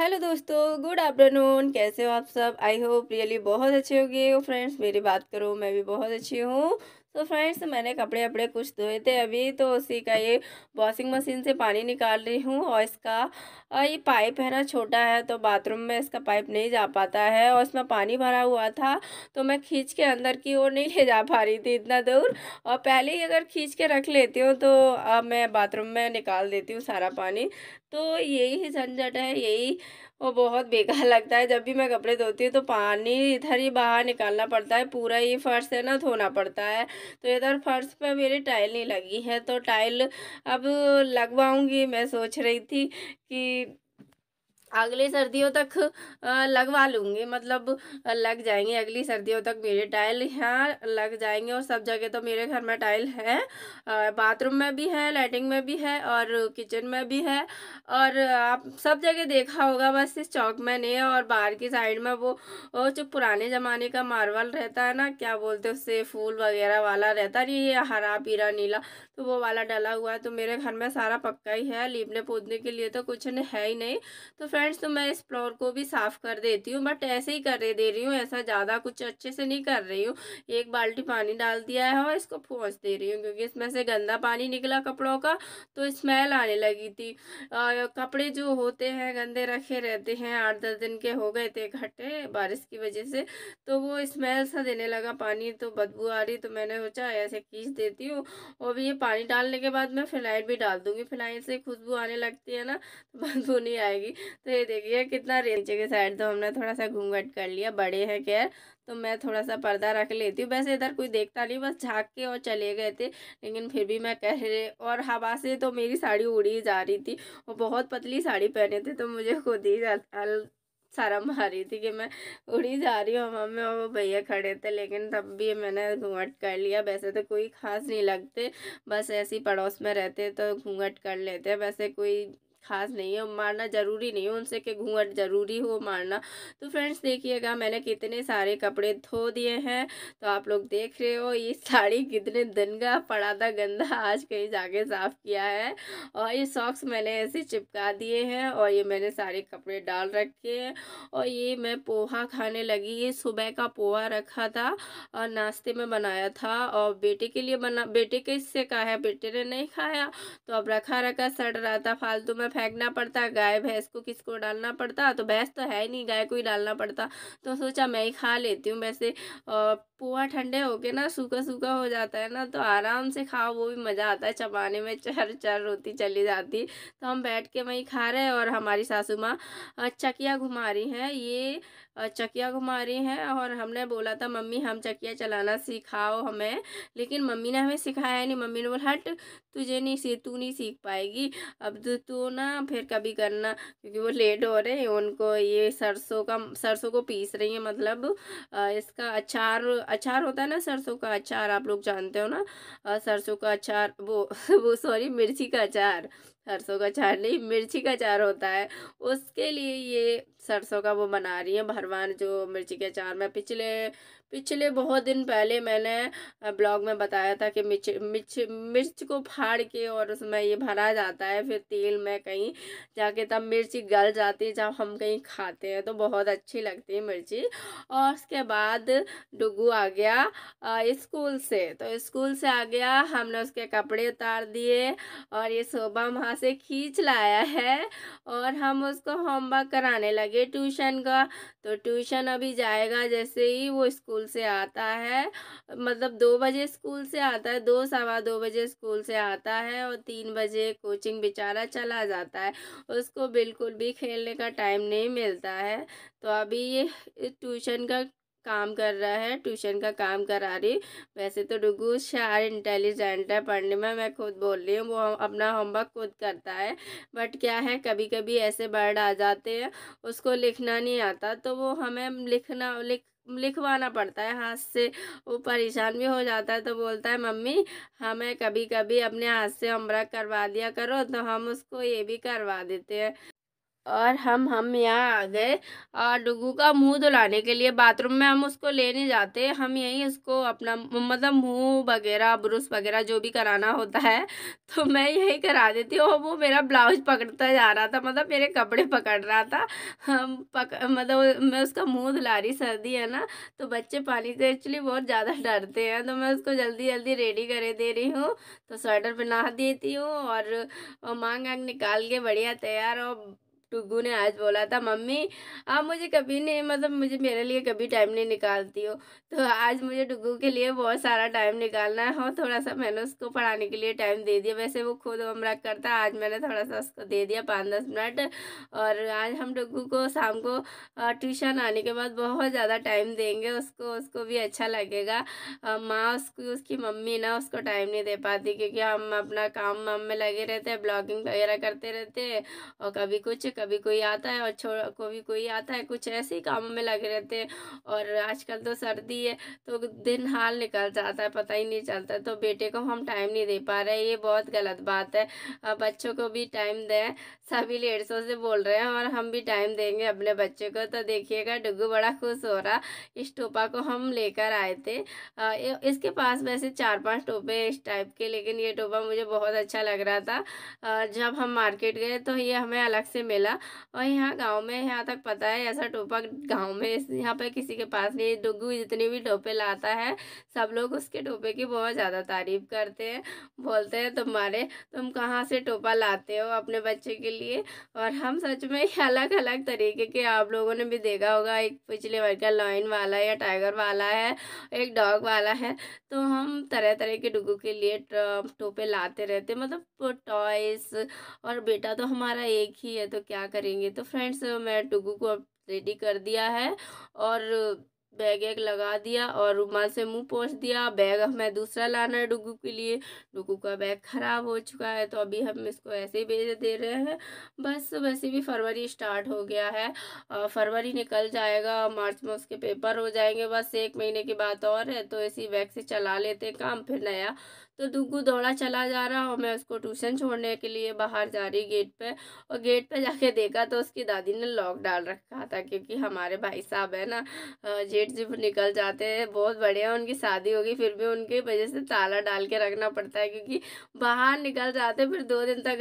hello दोस्तों good afternoon कैसे हो आप सब आई होप रियली बहुत अच्छे हो गए फ्रेंड्स मेरी बात करो मैं भी बहुत अच्छी हूँ तो फ्रेंड्स मैंने कपड़े वपड़े कुछ धोए थे अभी तो उसी का ये वॉशिंग मशीन से पानी निकाल रही हूँ और इसका ये पाइप है ना छोटा है तो बाथरूम में इसका पाइप नहीं जा पाता है और इसमें पानी भरा हुआ था तो मैं खींच के अंदर की ओर नहीं ले जा पा रही थी इतना दूर और पहले ही अगर खींच के रख लेती हूँ तो अब मैं बाथरूम में निकाल देती हूँ सारा पानी तो यही झंझट है यही वो बहुत बेकार लगता है जब भी मैं कपड़े धोती हूँ तो पानी इधर ही बाहर निकालना पड़ता है पूरा ही फर्श है ना धोना पड़ता है तो इधर फर्श पर मेरी टाइल नहीं लगी है तो टाइल अब लगवाऊंगी मैं सोच रही थी कि अगले सर्दियों तक लगवा लूँगी मतलब लग जाएंगे अगली सर्दियों तक मेरे टाइल यहाँ लग जाएंगे और सब जगह तो मेरे घर में टाइल है बाथरूम में भी है लाइटिंग में भी है और किचन में भी है और आप सब जगह देखा होगा बस इस चौक में नहीं है और बाहर की साइड में वो जो पुराने ज़माने का मार्बल रहता है ना क्या बोलते उससे फूल वगैरह वाला रहता नहीं ये हरा पीरा नीला तो वो वाला डला हुआ है तो मेरे घर में सारा पक्का ही है लीपने पोदने के लिए तो कुछ है ही नहीं तो फ्रेंड्स तो मैं इस फ्लोर को भी साफ़ कर देती हूँ बट ऐसे ही कर दे रही हूँ ऐसा ज़्यादा कुछ अच्छे से नहीं कर रही हूँ एक बाल्टी पानी डाल दिया है और इसको फोंस दे रही हूँ क्योंकि इसमें से गंदा पानी निकला कपड़ों का तो स्मेल आने लगी थी कपड़े जो होते हैं गंदे रखे रहते हैं आठ दस दिन के हो गए थे इकट्ठे बारिश की वजह से तो वो स्मेल सा देने लगा पानी तो बदबू आ रही तो मैंने सोचा ऐसे खींच देती हूँ और भी ये पानी डालने के बाद मैं फिनाइल भी डाल दूँगी फिनाइल से खुशबू आने लगती है ना तो बदबू नहीं आएगी तो ये देखिए कितना नीचे के साइड तो हमने थोड़ा सा घूंघट कर लिया बड़े हैं क्या तो मैं थोड़ा सा पर्दा रख लेती हूँ वैसे इधर कोई देखता नहीं बस झाँक के और चले गए थे लेकिन फिर भी मैं कह रहे और हवा से तो मेरी साड़ी उड़ी जा रही थी और बहुत पतली साड़ी पहने थे तो मुझे खुद ही सारा मारी थी कि मैं उड़ी जा रही हूँ मम्मी और वो भैया खड़े थे लेकिन तब भी मैंने घूंघट कर लिया वैसे तो कोई ख़ास नहीं लगते बस ऐसे ही पड़ोस में रहते तो घूंघट कर लेते वैसे कोई ख़ास नहीं है मारना ज़रूरी नहीं है उनसे कि घूंघट ज़रूरी हो मारना तो फ्रेंड्स देखिएगा मैंने कितने सारे कपड़े धो दिए हैं तो आप लोग देख रहे हो ये साड़ी कितने दिन का पड़ा था गंदा आज कहीं जाके साफ़ किया है और ये सॉक्स मैंने ऐसे चिपका दिए हैं और ये मैंने सारे कपड़े डाल रखे हैं और ये मैं पोहा खाने लगी ये सुबह का पोहा रखा था और नाश्ते में बनाया था और बेटे के लिए बना बेटे के इससे कहा है बेटे ने नहीं खाया तो अब रखा रखा सड़ रहा था फालतू में फेंकना पड़ता गाय भैंस को किसको डालना पड़ता तो भैंस तो है ही नहीं गाय को ही डालना पड़ता तो सोचा मैं ही खा लेती हूँ वैसे पोहा ठंडे हो गए ना सूखा सूखा हो जाता है ना तो आराम से खाओ वो भी मज़ा आता है चबाने में चर चर रोती चली जाती तो हम बैठ के वहीं खा रहे हैं और हमारी सासू माँ चकिया घुमा रही हैं ये चकिया घुमा रही हैं और हमने बोला था मम्मी हम चकिया चलाना सिखाओ हमें लेकिन मम्मी ने हमें सिखाया नहीं मम्मी ने बोला हट तुझे नहीं सी तू नहीं सीख पाएगी अब तो तू न ना करना फिर कभी करना क्योंकि वो लेट हो रहे हैं उनको ये सरसों का सरसों को पीस रही है मतलब इसका अचार अचार होता है ना सरसों का अचार आप लोग जानते हो ना सरसों का अचार वो वो सॉरी मिर्ची का अचार सरसों का अचार नहीं मिर्ची का अचार होता है उसके लिए ये सरसों का वो बना रही है भरवान जो मिर्ची के अचार मैं पिछले पिछले बहुत दिन पहले मैंने ब्लॉग में बताया था कि मिर्च मिर्च मिर्च को फाड़ के और उसमें ये भरा जाता है फिर तेल में कहीं जाके तब मिर्ची गल जाती है जब हम कहीं खाते हैं तो बहुत अच्छी लगती है मिर्ची और उसके बाद डुगू आ गया स्कूल से तो स्कूल से आ गया हमने उसके कपड़े उतार दिए और ये शोभा वहाँ से खींच लाया है और हम उसको होमवर्क कराने लगे ट्यूशन का तो ट्यूशन अभी जाएगा जैसे ही वो स्कूल स्कूल से आता है मतलब दो बजे स्कूल से आता है दो सवा दो बजे स्कूल से आता है और तीन बजे कोचिंग बेचारा चला जाता है उसको बिल्कुल भी खेलने का टाइम नहीं मिलता है तो अभी ये ट्यूशन का काम कर रहा है ट्यूशन का काम करा रही वैसे तो डुगू शार इंटेलिजेंट है पढ़ने में मैं खुद बोल रही हूँ वो अपना होमवर्क खुद करता है बट क्या है कभी कभी ऐसे बर्ड आ जाते हैं उसको लिखना नहीं आता तो वो हमें लिखना लिख लिखवाना पड़ता है हाथ से वो परेशान भी हो जाता है तो बोलता है मम्मी हमें कभी कभी अपने हाथ से उम्र करवा दिया करो तो हम उसको ये भी करवा देते हैं और हम हम यहाँ आ गए और डुगू का मुंह धुलाने के लिए बाथरूम में हम उसको लेने जाते हम यहीं उसको अपना मतलब मुंह वगैरह ब्रश वगैरह जो भी कराना होता है तो मैं यही करा देती हूँ वो मेरा ब्लाउज पकड़ता जा रहा था मतलब मेरे कपड़े पकड़ रहा था हम पक मतलब मैं उसका मुंह धुला रही सर्दी है ना तो बच्चे पानी से एक्चुअली बहुत ज़्यादा डरते हैं तो मैं उसको जल्दी जल्दी रेडी करे दे रही हूँ तो स्वेटर बना देती हूँ और मांग आंग निकाल के बढ़िया तैयार और टुगू ने आज बोला था मम्मी आप मुझे कभी नहीं मतलब मुझे मेरे लिए कभी टाइम नहीं निकालती हो तो आज मुझे टुगू के लिए बहुत सारा टाइम निकालना है और थोड़ा सा मैंने उसको पढ़ाने के लिए टाइम दे दिया वैसे वो खुद होमवर्क करता आज मैंने थोड़ा सा उसको दे दिया पाँच दस मिनट और आज हम टुगू को शाम को ट्यूशन आने के बाद बहुत ज़्यादा टाइम देंगे उसको उसको भी अच्छा लगेगा माँ उसकी उसकी मम्मी ना उसको टाइम नहीं दे पाती क्योंकि हम अपना काम वाम में लगे रहते हैं ब्लॉगिंग वगैरह करते रहते हैं और कभी कुछ कभी कोई आता है और छोड़ कभी कोई आता है कुछ ऐसे ही कामों में लगे रहते हैं और आजकल तो सर्दी है तो दिन हाल निकल जाता है पता ही नहीं चलता तो बेटे को हम टाइम नहीं दे पा रहे ये बहुत गलत बात है बच्चों को भी टाइम दें सभी लेडसों से बोल रहे हैं और हम भी टाइम देंगे अपने बच्चे को तो देखिएगा डुगू बड़ा खुश हो रहा इस टोपा को हम लेकर आए थे इसके पास वैसे चार पांच टोपे इस टाइप के लेकिन ये टोपा मुझे बहुत अच्छा लग रहा था जब हम मार्केट गए तो ये हमें अलग से मिला मिला और यहाँ गांव में यहाँ तक पता है ऐसा टोपा गांव में यहाँ पर किसी के पास नहीं डुगू जितने भी टोपे लाता है सब लोग उसके टोपे की बहुत ज़्यादा तारीफ करते हैं बोलते हैं तुम्हारे तुम कहाँ से टोपा लाते हो अपने बच्चे के लिए और हम सच में अलग अलग तरीके के आप लोगों ने भी देखा होगा एक पिछले वर्ग का लॉइन वाला या टाइगर वाला है एक डॉग वाला है तो हम तरह तरह के डुगू के लिए टोपे लाते रहते मतलब टॉयस और बेटा तो हमारा एक ही है तो क्या क्या करेंगे तो फ्रेंड्स मैं टुगू को अब रेडी कर दिया है और बैग एक लगा दिया और रुमाल से मुंह पोछ दिया बैग हमें दूसरा लाना है डुगू के लिए डुगू का बैग ख़राब हो चुका है तो अभी हम इसको ऐसे ही भेज दे रहे हैं बस वैसे भी फरवरी स्टार्ट हो गया है फरवरी निकल जाएगा मार्च में उसके पेपर हो जाएंगे बस एक महीने की बात और है तो इसी बैग से चला लेते काम फिर नया तो दुग्गू दौड़ा चला जा रहा और मैं उसको ट्यूशन छोड़ने के लिए बाहर जा रही गेट पे और गेट पे जाके देखा तो उसकी दादी ने लॉक डाल रखा था क्योंकि हमारे भाई साहब है ना जेठ जी निकल जाते हैं बहुत बढ़िया उनकी शादी होगी फिर भी उनकी वजह से ताला डाल के रखना पड़ता है क्योंकि बाहर निकल जाते फिर दो दिन तक